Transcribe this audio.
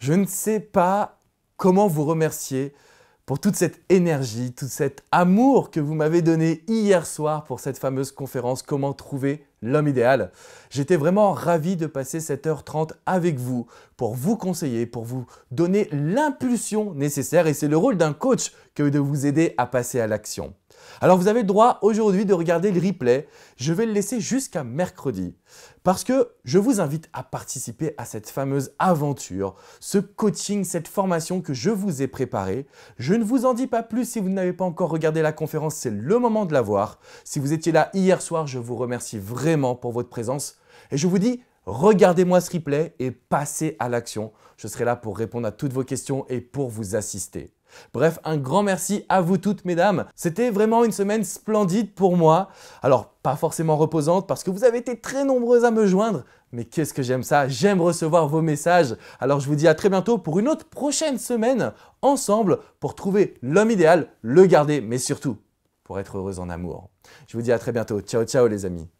Je ne sais pas comment vous remercier pour toute cette énergie, tout cet amour que vous m'avez donné hier soir pour cette fameuse conférence Comment trouver l'homme idéal. J'étais vraiment ravi de passer cette heure 30 avec vous pour vous conseiller, pour vous donner l'impulsion nécessaire et c'est le rôle d'un coach que de vous aider à passer à l'action. Alors vous avez le droit aujourd'hui de regarder le replay. Je vais le laisser jusqu'à mercredi parce que je vous invite à participer à cette fameuse aventure, ce coaching, cette formation que je vous ai préparée. Je ne vous en dis pas plus si vous n'avez pas encore regardé la conférence, c'est le moment de la voir. Si vous étiez là hier soir, je vous remercie vraiment pour votre présence et je vous dis regardez-moi ce replay et passez à l'action. Je serai là pour répondre à toutes vos questions et pour vous assister. Bref, un grand merci à vous toutes, mesdames. C'était vraiment une semaine splendide pour moi. Alors, pas forcément reposante parce que vous avez été très nombreuses à me joindre. Mais qu'est-ce que j'aime ça J'aime recevoir vos messages. Alors je vous dis à très bientôt pour une autre prochaine semaine ensemble pour trouver l'homme idéal, le garder, mais surtout pour être heureuse en amour. Je vous dis à très bientôt. Ciao ciao les amis.